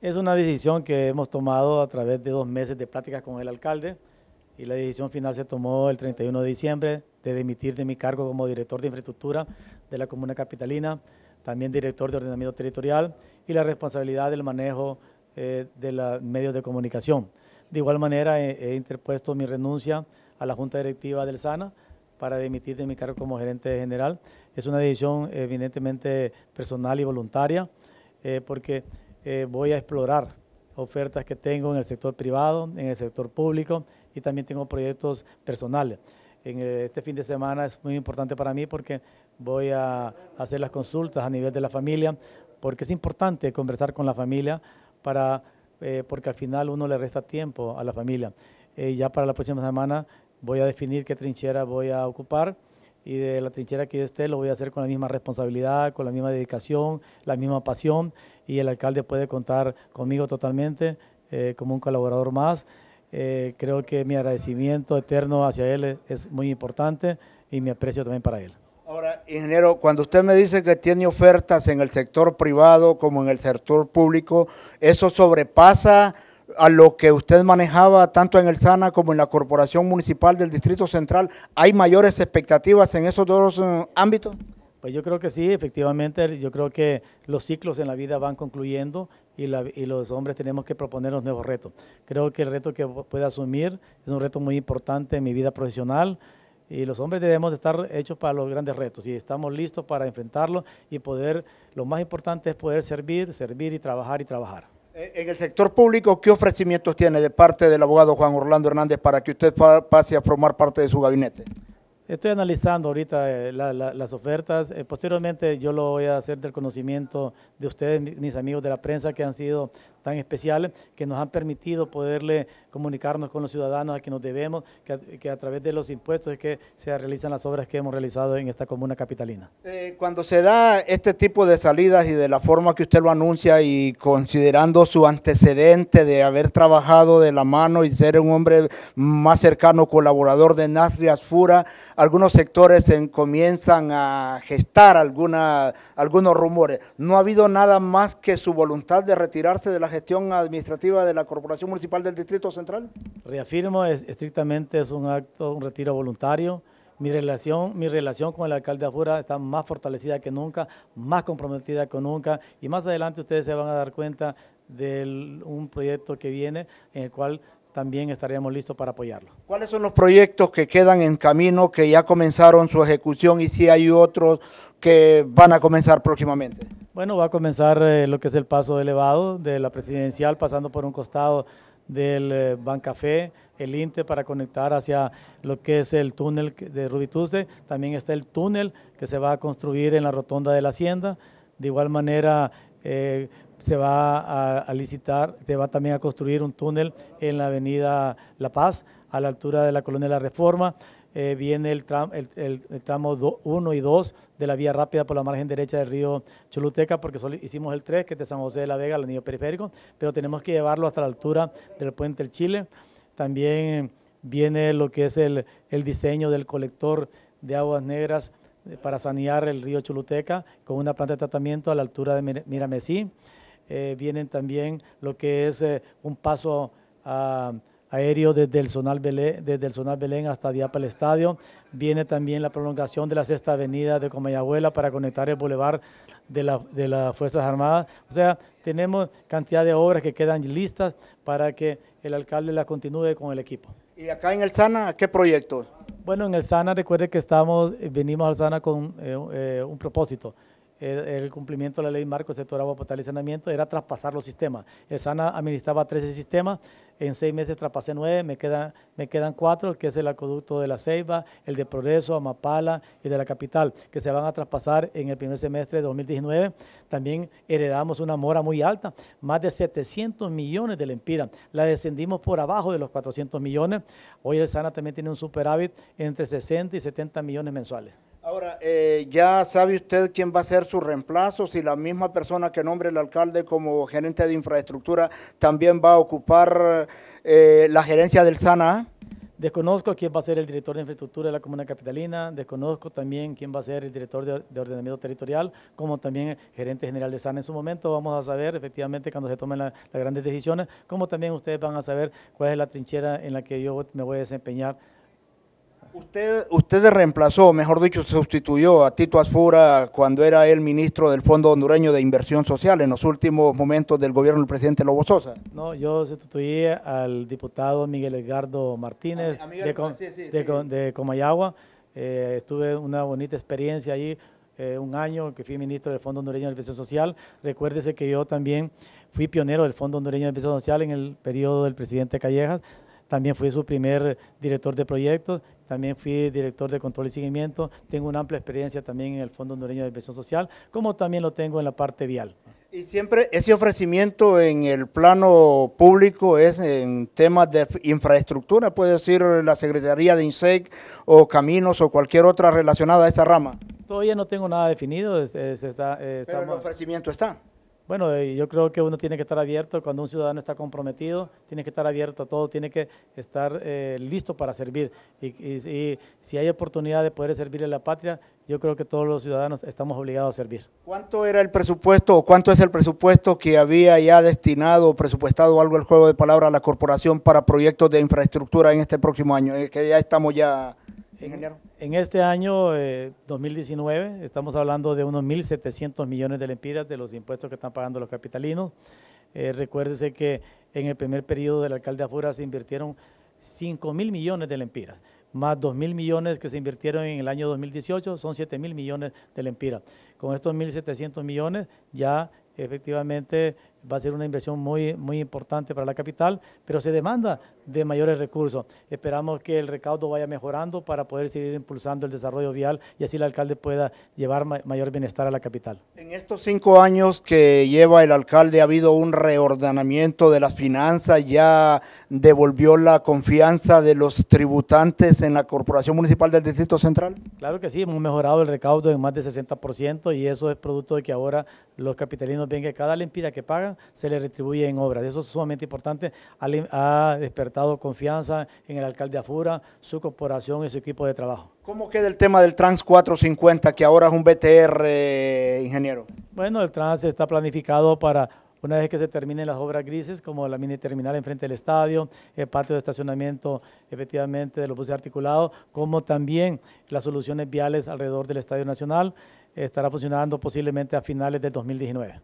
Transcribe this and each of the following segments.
Es una decisión que hemos tomado a través de dos meses de pláticas con el alcalde y la decisión final se tomó el 31 de diciembre de demitir de mi cargo como director de infraestructura de la Comuna Capitalina, también director de ordenamiento territorial y la responsabilidad del manejo eh, de los medios de comunicación. De igual manera he, interpuesto mi renuncia a la Junta Directiva del SANA para demitir de mi cargo como gerente general. Es una decisión evidentemente personal y voluntaria eh, porque eh, voy a explorar ofertas que tengo en el sector privado, en el sector público y también tengo proyectos personales. En eh, este fin de semana es muy importante para mí porque voy a hacer las consultas a nivel de la familia, porque es importante conversar con la familia para, eh, porque al final uno le resta tiempo a la familia. ya para la próxima semana voy a definir qué trinchera voy a ocupar y de la trinchera que yo esté, lo voy a hacer con la misma responsabilidad, con la misma dedicación, la misma pasión y el alcalde puede contar conmigo totalmente eh, como un colaborador más. Eh, creo que mi agradecimiento eterno hacia él es muy importante y mi aprecio también para él. Ahora, ingeniero, cuando usted me dice que tiene ofertas en el sector privado como en el sector público, ¿eso sobrepasa a lo que usted manejaba tanto en el SANA como en la Corporación Municipal del Distrito Central, ¿hay mayores expectativas en esos dos eh, ámbitos? Pues yo creo que sí, efectivamente, yo creo que los ciclos en la vida van concluyendo y, los hombres tenemos que proponer los nuevos retos. Creo que el reto que puede asumir es un reto muy importante en mi vida profesional, y los hombres debemos estar hechos para los grandes retos y estamos listos para enfrentarlos y poder, lo más importante es poder servir, servir y trabajar y trabajar. Eh, en el sector público, ¿qué ofrecimientos tiene de parte del abogado Juan Orlando Hernández para que usted pase a formar parte de su gabinete? Estoy analizando ahorita eh, las ofertas. Eh, posteriormente yo lo voy a hacer del conocimiento de ustedes, mis amigos de la prensa, que han sido tan especiales, que nos han permitido poderle comunicarnos con los ciudadanos a que nos debemos, que a, través de los impuestos es que se realizan las obras que hemos realizado en esta comuna capitalina. Eh, cuando se da este tipo de salidas y de la forma que usted lo anuncia y considerando su antecedente de haber trabajado de la mano y ser un hombre más cercano colaborador de Nazri Asfura, algunos sectores comienzan a gestar alguna, algunos rumores. No ha habido nada más que su voluntad de retirarse de la gestión administrativa de la Corporación Municipal del Distrito Central. Reafirmo, estrictamente es un acto, un retiro voluntario. Mi relación, mi relación con el alcalde Afura está más fortalecida que nunca, más comprometida que nunca y más adelante ustedes se van a dar cuenta de un proyecto que viene en el cual también estaríamos listos para apoyarlo. ¿Cuáles son los proyectos que quedan en camino, que ya comenzaron su ejecución y si hay otros que van a comenzar próximamente? Bueno, va a comenzar eh, lo que es el paso elevado de la presidencial, pasando por un costado del eh, Bancafé, el INTE para conectar hacia lo que es el túnel de Rubituste. También está el túnel que se va a construir en la rotonda de la Hacienda. De igual manera, eh, se va a, licitar, se va también a construir un túnel en la avenida La Paz, a la altura de la Colonia la Reforma. Eh, viene el, tramo 1 y 2 de la vía rápida por la margen derecha del río Choluteca, porque solo hicimos el 3, que es de San José de la Vega, al anillo periférico, pero tenemos que llevarlo hasta la altura del puente del Chile. También viene lo que es el, diseño del colector de aguas negras eh, para sanear el río Choluteca con una planta de tratamiento a la altura de Miramesí. Eh, vienen también lo que es eh, un paso aéreo desde el Zonal Belén, desde el Zonal Belén hasta Diapa Estadio. Viene también la prolongación de la sexta avenida de Comayagüela para conectar el boulevard de, las Fuerzas Armadas. O sea, tenemos cantidad de obras que quedan listas para que el alcalde las continúe con el equipo. ¿Y acá en el SANA qué proyecto? Bueno, en el SANA recuerde que estamos, eh, venimos al SANA con un propósito, el cumplimiento de la ley marco del sector agua potable y saneamiento era traspasar los sistemas. El SANA administraba 13 sistemas, en seis meses traspasé nueve, me quedan, me quedan cuatro, que es el acueducto de la Ceiba, el de Progreso, Amapala y de la capital, que se van a traspasar en el primer semestre de 2019. También heredamos una mora muy alta, más de 700 millones de lempiras. La descendimos por abajo de los 400 millones. Hoy el SANA también tiene un superávit entre 60 y 70 millones mensuales. Ahora, eh, ¿ya sabe usted quién va a ser su reemplazo? Si la misma persona que nombre el alcalde como gerente de infraestructura también va a ocupar eh, la gerencia del SANA. Desconozco quién va a ser el director de infraestructura de la Comuna Capitalina, desconozco también quién va a ser el director de, ordenamiento territorial, como también el gerente general de SANA. En su momento vamos a saber, efectivamente, cuando se tomen las grandes decisiones, como también ustedes van a saber cuál es la trinchera en la que yo me voy a desempeñar Usted, usted reemplazó, mejor dicho, sustituyó a Tito Asfura cuando era el ministro del Fondo Hondureño de Inversión Social en los últimos momentos del gobierno del presidente Lobo Sosa. No, yo sustituí al diputado Miguel Edgardo Martínez de, Comayagua. Eh, estuve una bonita experiencia allí, eh, un año que fui ministro del Fondo Hondureño de Inversión Social. Recuérdese que yo también fui pionero del Fondo Hondureño de Inversión Social en el periodo del presidente Callejas también fui su primer director de proyectos, también fui director de control y seguimiento. Tengo una amplia experiencia también en el Fondo Hondureño de Inversión Social, como también lo tengo en la parte vial. Y siempre ese ofrecimiento en el plano público es en temas de infraestructura, puede decir la Secretaría de INSEC o Caminos o cualquier otra relacionada a esta rama. Todavía no tengo nada definido. Ah, eh, Pero el ofrecimiento está. Bueno, eh, yo creo que uno tiene que estar abierto, cuando un ciudadano está comprometido, tiene que estar abierto a todo, tiene que estar eh, listo para servir. Y, si hay oportunidad de poder servir a la patria, yo creo que todos los ciudadanos estamos obligados a servir. ¿Cuánto era el presupuesto o cuánto es el presupuesto que había ya destinado, o presupuestado algo el juego de palabras a la corporación para proyectos de infraestructura en este próximo año? Eh, que ya estamos ya en, este año 2019 eh, estamos hablando de unos 1.700 millones de lempiras de los impuestos que están pagando los capitalinos. Eh, recuérdese que en el primer periodo del alcalde Afura se invirtieron 5.000 millones de lempiras, más 2.000 millones que se invirtieron en el año 2018, son 7 millones de lempiras. Con estos 1.700 millones ya efectivamente va a ser una inversión muy, muy importante para la capital, pero se demanda de mayores recursos. Esperamos que el recaudo vaya mejorando para poder seguir impulsando el desarrollo vial y así el alcalde pueda llevar mayor bienestar a la capital. En estos cinco años que lleva el alcalde ha habido un reordenamiento de las finanzas, ya devolvió la confianza de los tributantes en la Corporación Municipal del Distrito Central. Claro que sí, hemos mejorado el recaudo en más de 60% y eso es producto de que ahora los capitalinos ven que cada limpia que pagan se le retribuye en obras. Eso es sumamente importante. Ha despertado confianza en el alcalde Afura, su corporación y su equipo de trabajo. ¿Cómo queda el tema del Trans 450, que ahora es un BTR, eh, ingeniero? Bueno, el Trans está planificado para una vez que se terminen las obras grises, como la mini terminal enfrente del estadio, el patio de estacionamiento efectivamente de los buses articulados, como también las soluciones viales alrededor del Estadio Nacional, estará funcionando posiblemente a finales del 2019.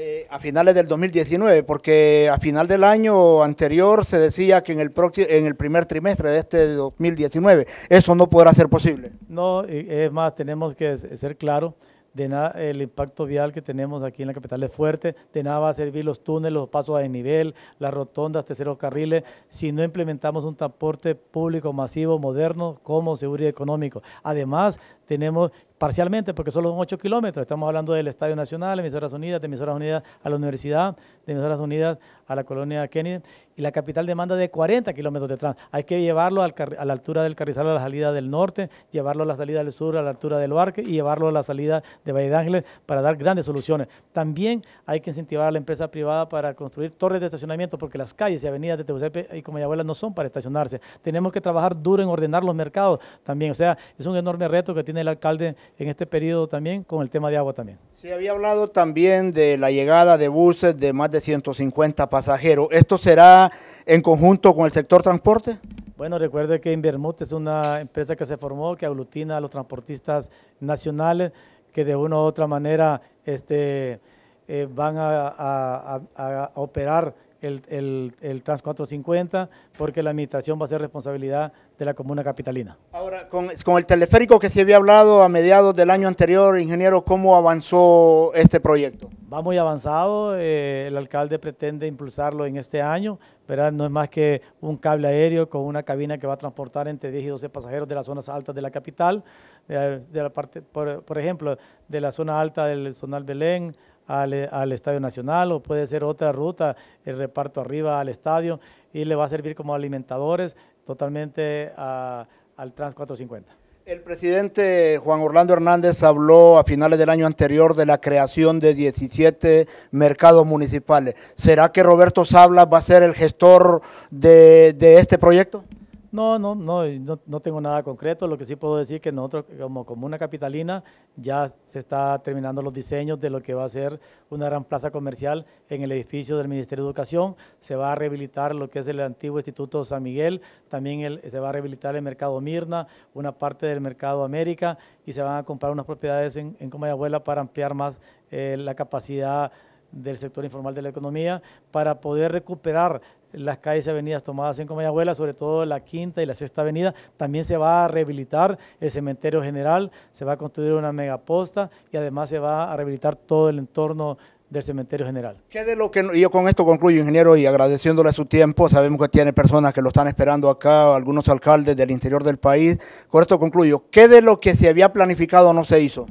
Eh, a finales del 2019, porque a final del año anterior se decía que en el, en el primer trimestre de este 2019 eso no podrá ser posible. No, es más, tenemos que ser claros de nada el impacto vial que tenemos aquí en la capital es fuerte, de nada va a servir los túneles, los pasos a nivel, las rotondas, terceros carriles, si no implementamos un transporte público masivo, moderno, como seguridad económico. Además, tenemos parcialmente, porque solo son 8 kilómetros, estamos hablando del Estadio Nacional, de Emisoras Unidas, de Emisoras Unidas a la Universidad, de Emisoras Unidas a la colonia Kennedy, y la capital demanda de 40 kilómetros de trans, Hay que llevarlo a la altura del Carrizal a la salida del norte, llevarlo a la salida del sur a la altura del Barque y llevarlo a la salida de Valle de Ángeles para dar grandes soluciones. También hay que incentivar a la empresa privada para construir torres de estacionamiento, porque las calles y avenidas de Teucepe y Comayabuela no son para estacionarse. Tenemos que trabajar duro en ordenar los mercados también. O sea, es un enorme reto que tiene el alcalde en este periodo también con el tema de agua también. Se había hablado también de la llegada de buses de más de 150 pasajeros. ¿Esto será en conjunto con el sector transporte? Bueno, recuerde que Invermut es una empresa que se formó, que aglutina a los transportistas nacionales, que de una u otra manera este, eh, van a operar el, el, Trans 450, porque la administración va a ser responsabilidad de la comuna capitalina. Ahora, con, el teleférico que se había hablado a mediados del año anterior, ingeniero, ¿cómo avanzó este proyecto? Va muy avanzado, eh, el alcalde pretende impulsarlo en este año, pero no es más que un cable aéreo con una cabina que va a transportar entre 10 y 12 pasajeros de las zonas altas de la capital, eh, de, la parte, por, por, ejemplo, de la zona alta del Zonal Belén al, Estadio Nacional o puede ser otra ruta, el reparto arriba al estadio y le va a servir como alimentadores totalmente al Trans 450. El presidente Juan Orlando Hernández habló a finales del año anterior de la creación de 17 mercados municipales. ¿Será que Roberto sabla va a ser el gestor de, de este proyecto? No, no, no, no, tengo nada concreto. Lo que sí puedo decir es que nosotros, como Comuna Capitalina, ya se está terminando los diseños de lo que va a ser una gran plaza comercial en el edificio del Ministerio de Educación. Se va a rehabilitar lo que es el antiguo Instituto San Miguel, también se va a rehabilitar el Mercado Mirna, una parte del Mercado América y se van a comprar unas propiedades en, en Comayabuela para ampliar más eh, la capacidad del sector informal de la economía para poder recuperar las calles y avenidas tomadas en Comayagüela, sobre todo la quinta y la sexta avenida. También se va a rehabilitar el cementerio general, se va a construir una megaposta y además se va a rehabilitar todo el entorno del cementerio general. ¿Qué lo que yo con esto concluyo, ingeniero, y agradeciéndole su tiempo, sabemos que tiene personas que lo están esperando acá, algunos alcaldes del interior del país. Con esto concluyo. ¿Qué de lo que se había planificado no se hizo?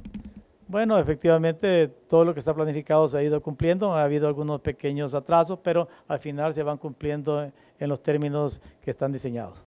Bueno, efectivamente todo lo que está planificado se ha ido cumpliendo, ha habido algunos pequeños atrasos, pero al final se van cumpliendo en los términos que están diseñados.